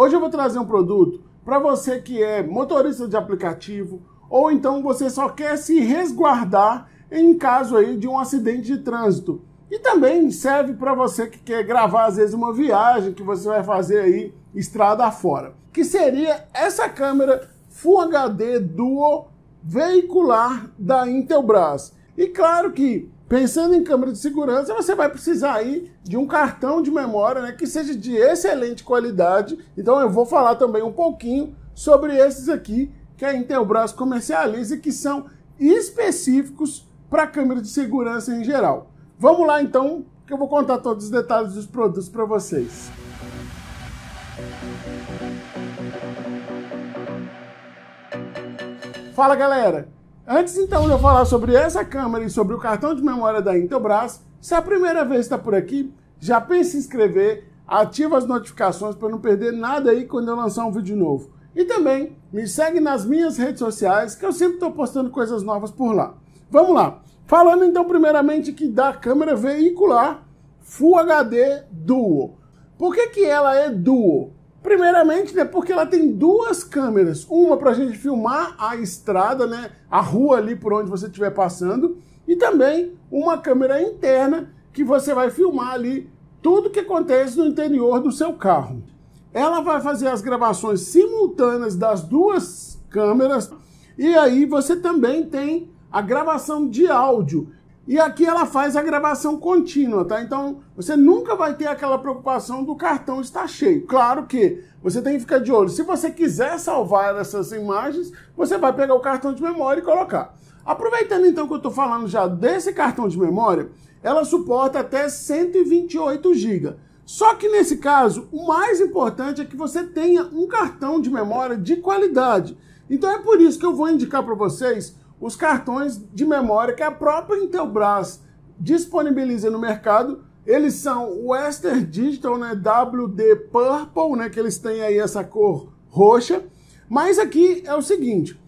Hoje eu vou trazer um produto para você que é motorista de aplicativo ou então você só quer se resguardar em caso aí de um acidente de trânsito. E também serve para você que quer gravar às vezes uma viagem que você vai fazer aí estrada fora. que seria essa câmera Full HD Duo veicular da Intelbras. E claro que Pensando em câmera de segurança, você vai precisar aí de um cartão de memória né, que seja de excelente qualidade. Então eu vou falar também um pouquinho sobre esses aqui que a Intelbras comercializa e que são específicos para câmera de segurança em geral. Vamos lá então, que eu vou contar todos os detalhes dos produtos para vocês. Fala galera! Antes então de eu falar sobre essa câmera e sobre o cartão de memória da Intelbras, se é a primeira vez está por aqui, já pense em inscrever, ativa as notificações para não perder nada aí quando eu lançar um vídeo novo. E também me segue nas minhas redes sociais, que eu sempre estou postando coisas novas por lá. Vamos lá. Falando então primeiramente que da câmera veicular Full HD Duo. Por que, que ela é Duo? Primeiramente, né, porque ela tem duas câmeras, uma para a gente filmar a estrada, né, a rua ali por onde você estiver passando, e também uma câmera interna que você vai filmar ali tudo que acontece no interior do seu carro. Ela vai fazer as gravações simultâneas das duas câmeras e aí você também tem a gravação de áudio e aqui ela faz a gravação contínua, tá? Então você nunca vai ter aquela preocupação do cartão estar cheio. Claro que você tem que ficar de olho. Se você quiser salvar essas imagens, você vai pegar o cartão de memória e colocar. Aproveitando então que eu estou falando já desse cartão de memória, ela suporta até 128 GB. Só que nesse caso, o mais importante é que você tenha um cartão de memória de qualidade. Então é por isso que eu vou indicar para vocês os cartões de memória que a própria Intelbras disponibiliza no mercado. Eles são Western Digital, né, WD Purple, né, que eles têm aí essa cor roxa. Mas aqui é o seguinte,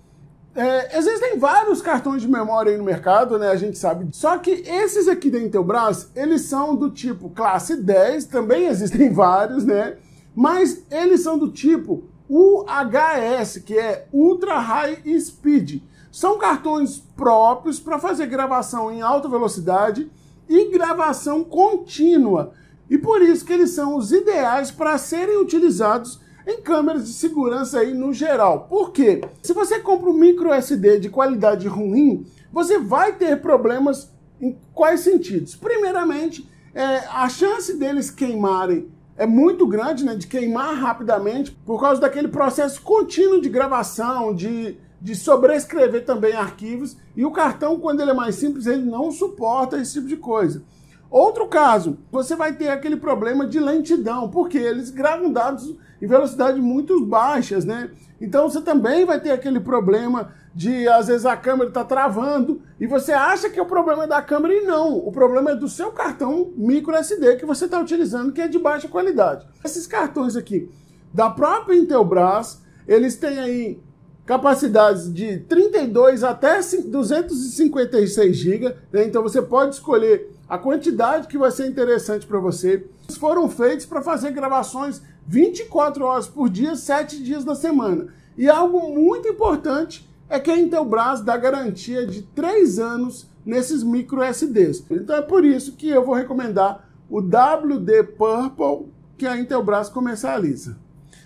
é, existem vários cartões de memória aí no mercado, né? A gente sabe. Só que esses aqui da Intelbras, eles são do tipo classe 10, também existem vários, né? Mas eles são do tipo UHS, que é Ultra High Speed. São cartões próprios para fazer gravação em alta velocidade e gravação contínua. E por isso que eles são os ideais para serem utilizados em câmeras de segurança aí no geral. Por quê? Se você compra um micro SD de qualidade ruim, você vai ter problemas em quais sentidos? Primeiramente, é, a chance deles queimarem é muito grande, né, de queimar rapidamente por causa daquele processo contínuo de gravação, de, de sobrescrever também arquivos. E o cartão, quando ele é mais simples, ele não suporta esse tipo de coisa. Outro caso, você vai ter aquele problema de lentidão, porque eles gravam dados em velocidades muito baixas, né? Então você também vai ter aquele problema de, às vezes, a câmera está travando e você acha que é o problema é da câmera e não. O problema é do seu cartão micro SD que você está utilizando, que é de baixa qualidade. Esses cartões aqui da própria Intelbras, eles têm aí capacidades de 32 até 256 GB, né? então você pode escolher a quantidade que vai ser interessante para você. Foram feitos para fazer gravações 24 horas por dia, 7 dias da semana. E algo muito importante é que a Intelbras dá garantia de 3 anos nesses micro SDs. Então é por isso que eu vou recomendar o WD Purple que a Intelbras comercializa.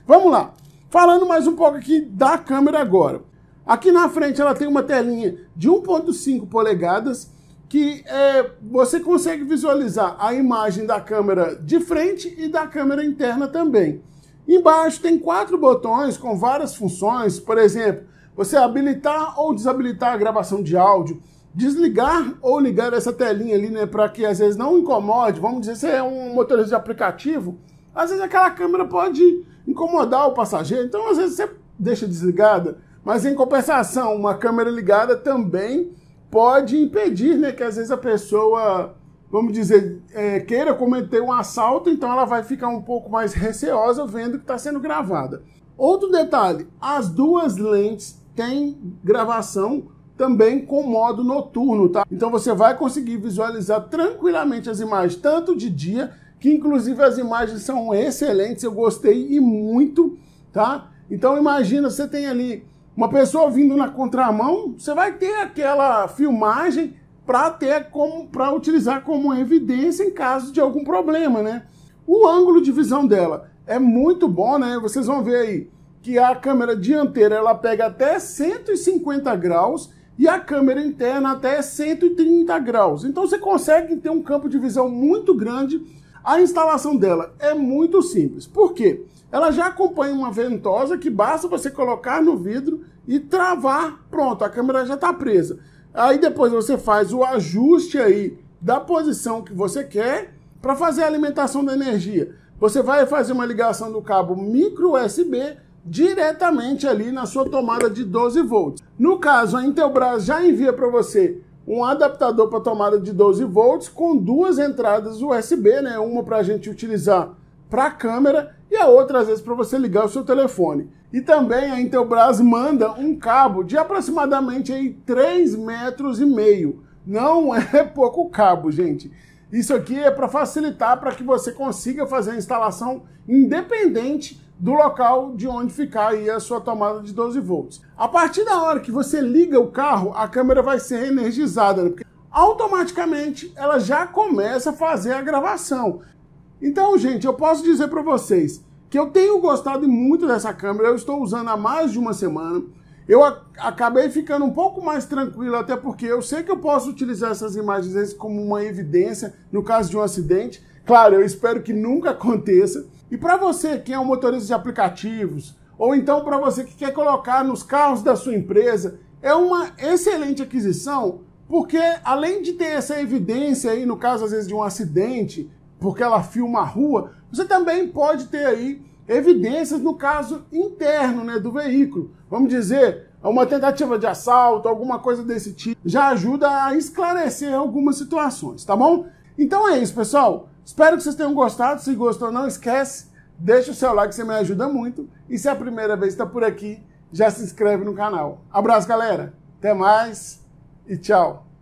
Vamos lá. Falando mais um pouco aqui da câmera agora. Aqui na frente ela tem uma telinha de 1.5 polegadas que é, você consegue visualizar a imagem da câmera de frente e da câmera interna também. Embaixo tem quatro botões com várias funções, por exemplo, você habilitar ou desabilitar a gravação de áudio, desligar ou ligar essa telinha ali, né, para que às vezes não incomode, vamos dizer, se é um motorista de aplicativo, às vezes aquela câmera pode incomodar o passageiro, então às vezes você deixa desligada, mas em compensação, uma câmera ligada também pode impedir, né? Que às vezes a pessoa, vamos dizer, é, queira cometer um assalto, então ela vai ficar um pouco mais receosa vendo que está sendo gravada. Outro detalhe: as duas lentes têm gravação também com modo noturno, tá? Então você vai conseguir visualizar tranquilamente as imagens, tanto de dia, que inclusive as imagens são excelentes, eu gostei e muito, tá? Então imagina, você tem ali uma pessoa vindo na contramão, você vai ter aquela filmagem para ter como para utilizar como evidência em caso de algum problema, né? O ângulo de visão dela é muito bom, né? Vocês vão ver aí que a câmera dianteira ela pega até 150 graus e a câmera interna até 130 graus. Então você consegue ter um campo de visão muito grande. A instalação dela é muito simples. Por quê? Ela já acompanha uma ventosa que basta você colocar no vidro e travar. Pronto, a câmera já está presa. Aí depois você faz o ajuste aí da posição que você quer para fazer a alimentação da energia. Você vai fazer uma ligação do cabo micro USB diretamente ali na sua tomada de 12 volts. No caso, a Intelbras já envia para você um adaptador para tomada de 12 volts com duas entradas USB, né? Uma para a gente utilizar para a câmera e a outra, às vezes, para você ligar o seu telefone. E também a Intelbras manda um cabo de aproximadamente aí, 3 metros e meio. Não é pouco cabo, gente. Isso aqui é para facilitar para que você consiga fazer a instalação independente do local de onde ficar aí a sua tomada de 12 volts. A partir da hora que você liga o carro, a câmera vai ser energizada, né? automaticamente ela já começa a fazer a gravação. Então, gente, eu posso dizer para vocês que eu tenho gostado muito dessa câmera, eu estou usando há mais de uma semana. Eu acabei ficando um pouco mais tranquilo, até porque eu sei que eu posso utilizar essas imagens como uma evidência no caso de um acidente. Claro, eu espero que nunca aconteça. E para você que é um motorista de aplicativos, ou então para você que quer colocar nos carros da sua empresa, é uma excelente aquisição, porque além de ter essa evidência aí, no caso às vezes de um acidente, porque ela filma a rua, você também pode ter aí evidências no caso interno né, do veículo. Vamos dizer, uma tentativa de assalto, alguma coisa desse tipo, já ajuda a esclarecer algumas situações, tá bom? Então é isso, pessoal. Espero que vocês tenham gostado. Se gostou, não esquece, deixa o seu like, você me ajuda muito. E se é a primeira vez que está por aqui, já se inscreve no canal. Abraço, galera. Até mais e tchau.